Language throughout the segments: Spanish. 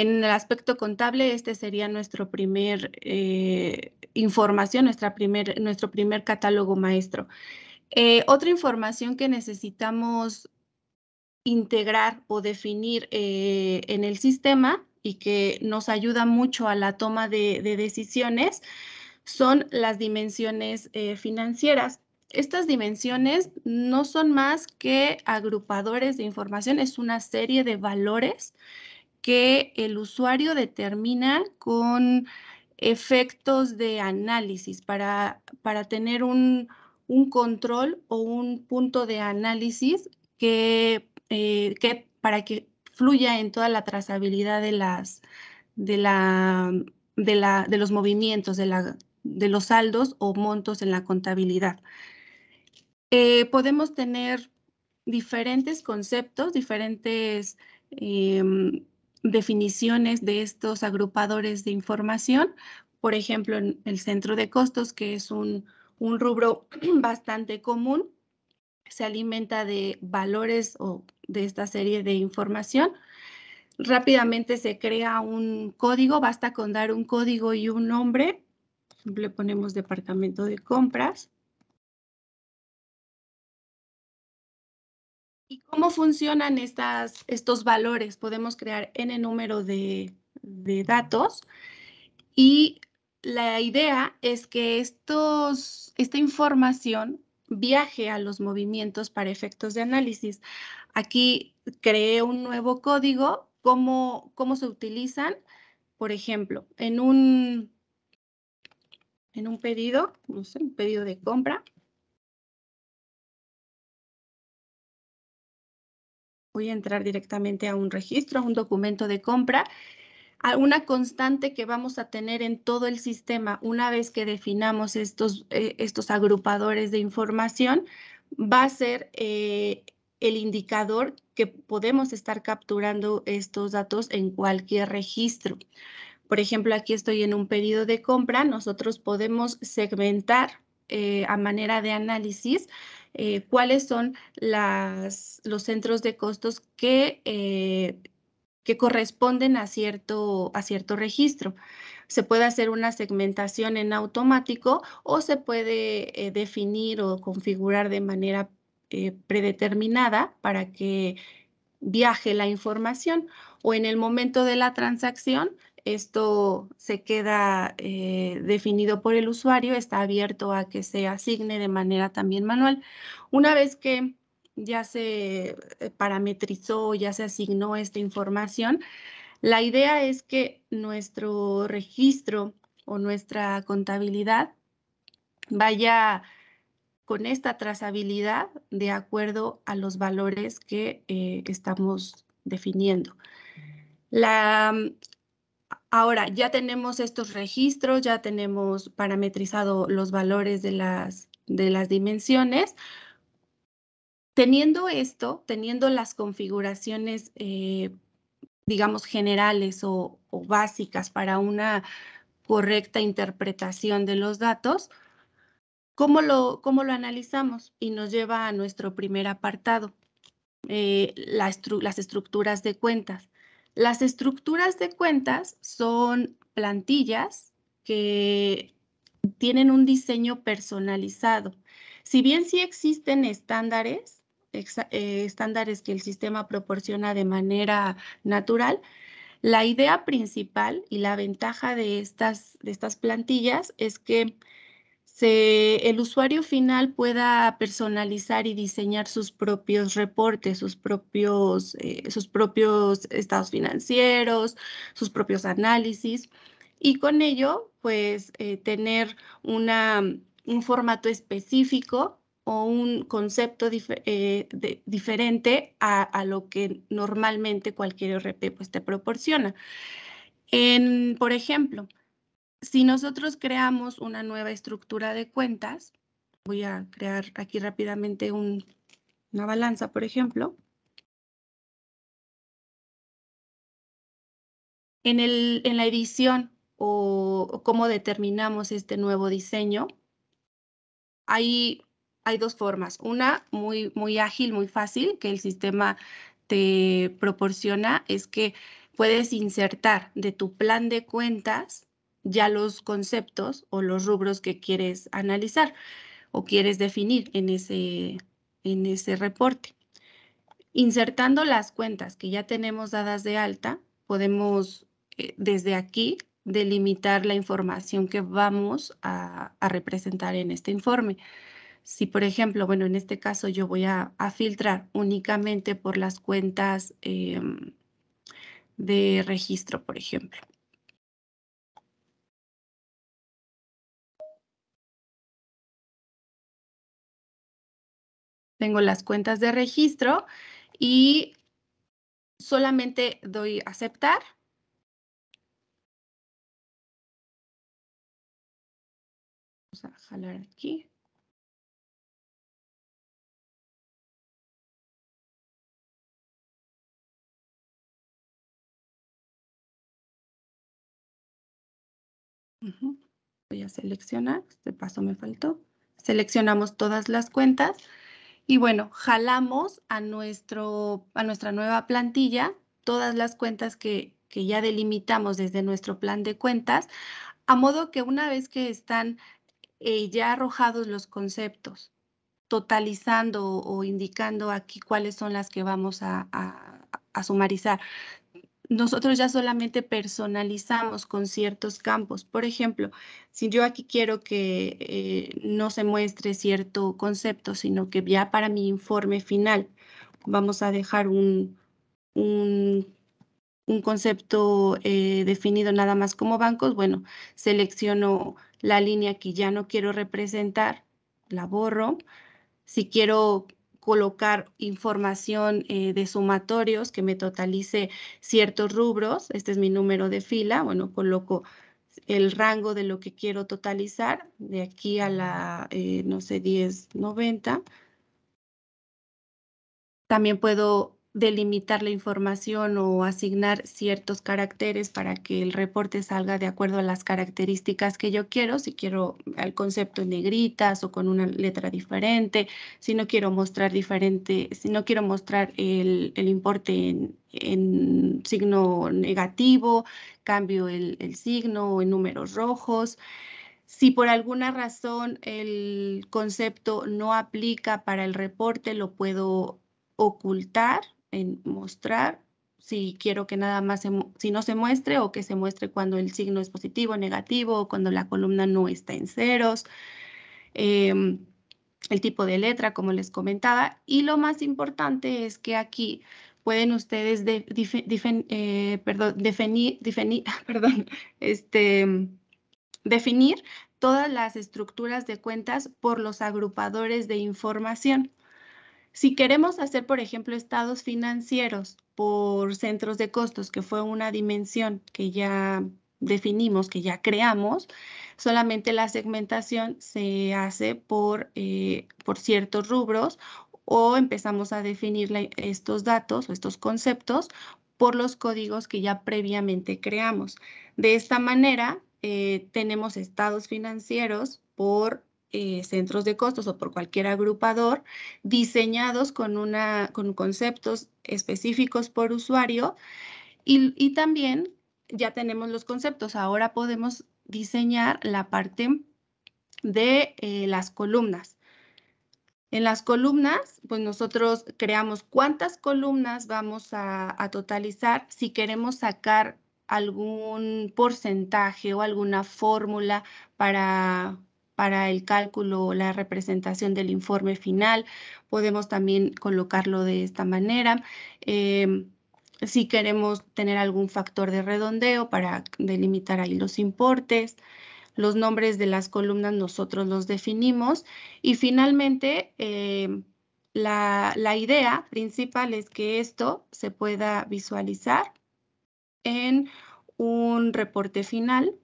En el aspecto contable, este sería nuestro primer eh, información, nuestra primer, nuestro primer catálogo maestro. Eh, otra información que necesitamos integrar o definir eh, en el sistema y que nos ayuda mucho a la toma de, decisiones son las dimensiones financieras. Estas dimensiones no son más que agrupadores de información, es una serie de valores que el usuario determina con efectos de análisis para, para tener un, control o un punto de análisis que, eh, que, para que fluya en toda la trazabilidad de, las, de, la, de, la, de los movimientos, de, la, de los saldos o montos en la contabilidad. Eh, podemos tener diferentes conceptos, diferentes em, definiciones de estos agrupadores de información. Por ejemplo, en el centro de costos, que es un, un rubro bastante común, se alimenta de valores o de esta serie de información. Rápidamente se crea un código, basta con dar un código y un nombre. Le ponemos departamento de compras ¿Y cómo funcionan estos valores? Podemos crear n número de, datos y la idea es que esta información viaje a los movimientos para efectos de análisis. Aquí creé un nuevo código, cómo, se utilizan, por ejemplo, en un, en un pedido, no sé, un pedido de compra, voy a entrar directamente a un registro, a un documento de compra, a una constante que vamos a tener en todo el sistema una vez que definamos estos, eh, estos agrupadores de información, va a ser eh, el indicador que podemos estar capturando estos datos en cualquier registro. Por ejemplo, aquí estoy en un pedido de compra, nosotros podemos segmentar eh, a manera de análisis eh, cuáles son los centros de costos que, eh, corresponden a cierto, registro. Se puede hacer una segmentación en automático o se puede eh, definir o configurar de manera predeterminada para que viaje la información o en el momento de la transacción esto se queda eh, definido por el usuario, está abierto a que se asigne de manera también manual. Una vez que ya se eh, parametrizó, ya se asignó esta información, la idea es que nuestro registro o nuestra contabilidad vaya con esta trazabilidad de acuerdo a los valores que eh, estamos definiendo. La mm, Ahora, ya tenemos estos registros, ya tenemos parametrizado los valores de las, de las dimensiones. Teniendo esto, teniendo las configuraciones, eh, digamos, generales o, básicas para una correcta interpretación de los datos, ¿Cómo lo, ¿Cómo lo, analizamos? Y nos lleva a nuestro primer apartado, eh, las estructuras de cuentas. Las estructuras de cuentas son plantillas que tienen un diseño personalizado. Si bien sí existen estándares, eh, estándares que el sistema proporciona de manera natural, la idea principal y la ventaja de estas, de estas plantillas es que el usuario final pueda personalizar y diseñar sus propios reportes, sus propios, eh, propios estados financieros, sus propios análisis y con ello, pues, eh, tener un formato específico o un concepto eh, diferente a, lo que normalmente cualquier ERP pues, te proporciona. En, por ejemplo, si nosotros creamos una nueva estructura de cuentas, voy a crear aquí rápidamente una balanza, por ejemplo. En, la edición o, cómo determinamos este nuevo diseño, hay, hay dos formas. Una muy, muy ágil, muy fácil, que el sistema te proporciona, es que puedes insertar de tu plan de cuentas ya los conceptos o los rubros que quieres analizar o quieres definir en ese, en ese reporte. Insertando las cuentas que ya tenemos dadas de alta, podemos eh, desde aquí delimitar la información que vamos a, representar en este informe. Si, por ejemplo, bueno, en este caso yo voy a, filtrar únicamente por las cuentas em, de registro, por ejemplo. tengo las cuentas de registro y solamente doy aceptar. Vamos a jalar aquí. Voy a seleccionar, este paso me faltó. Seleccionamos todas las cuentas y bueno, jalamos a, nuestro, a nuestra nueva plantilla todas las cuentas que, ya delimitamos desde nuestro plan de cuentas, a modo que una vez que están eh, ya arrojados los conceptos, totalizando o, indicando aquí cuáles son las que vamos a, a, sumarizar, nosotros ya solamente personalizamos con ciertos campos. Por ejemplo, si yo aquí quiero que eh, no se muestre cierto concepto, sino que ya para mi informe final vamos a dejar un, concepto eh, definido nada más como bancos, bueno, selecciono la línea que ya no quiero representar, la borro. Si quiero colocar información eh, de sumatorios que me totalice ciertos rubros. Este es mi número de fila. Bueno, coloco el rango de lo que quiero totalizar de aquí a la, eh, no sé, 1090. También puedo delimitar la información o asignar ciertos caracteres para que el reporte salga de acuerdo a las características que yo quiero, si quiero el concepto en negritas o con una letra diferente, si no quiero mostrar diferente, si no quiero mostrar el, importe en, signo negativo, cambio el, el signo en números rojos. Si por alguna razón el concepto no aplica para el reporte, lo puedo ocultar en mostrar si quiero que nada más, se, si no se muestre o que se muestre cuando el signo es positivo, negativo, cuando la columna no está en ceros, em, el tipo de letra, como les comentaba. Y lo más importante es que aquí pueden ustedes de, eh, este, em, definir todas las estructuras de cuentas por los agrupadores de información. Si queremos hacer, por ejemplo, estados financieros por centros de costos, que fue una dimensión que ya definimos, que ya creamos, solamente la segmentación se hace por, eh, por ciertos rubros o empezamos a definir estos datos o estos conceptos por los códigos que ya previamente creamos. De esta manera, eh, tenemos estados financieros por eh, centros de costos o por cualquier agrupador diseñados con, una, con conceptos específicos por usuario y, también ya tenemos los conceptos. Ahora podemos diseñar la parte de eh, las columnas. En las columnas, pues nosotros creamos cuántas columnas vamos a, totalizar si queremos sacar algún porcentaje o alguna fórmula para para el cálculo o la representación del informe final. Podemos también colocarlo de esta manera. Em, si queremos tener algún factor de redondeo para delimitar ahí los importes, los nombres de las columnas nosotros los definimos y finalmente em, la idea principal es que esto se pueda visualizar en un reporte final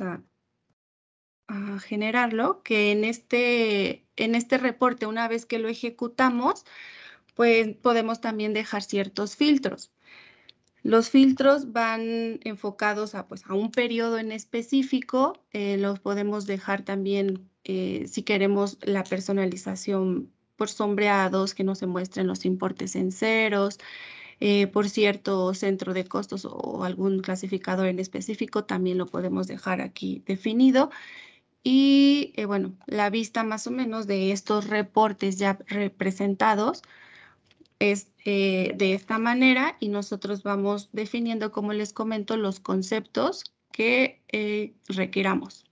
a, generarlo, que en este, en este reporte, una vez que lo ejecutamos, pues podemos también dejar ciertos filtros. Los filtros van enfocados a, pues, a un periodo en específico, eh, los podemos dejar también eh, si queremos la personalización por sombreados, que no se muestren los importes en ceros, eh, por cierto centro de costos o algún clasificador en específico, también lo podemos dejar aquí definido. Y eh, bueno, la vista más o menos de estos reportes ya representados es eh, de esta manera y nosotros vamos definiendo, como les comento, los conceptos que requiramos.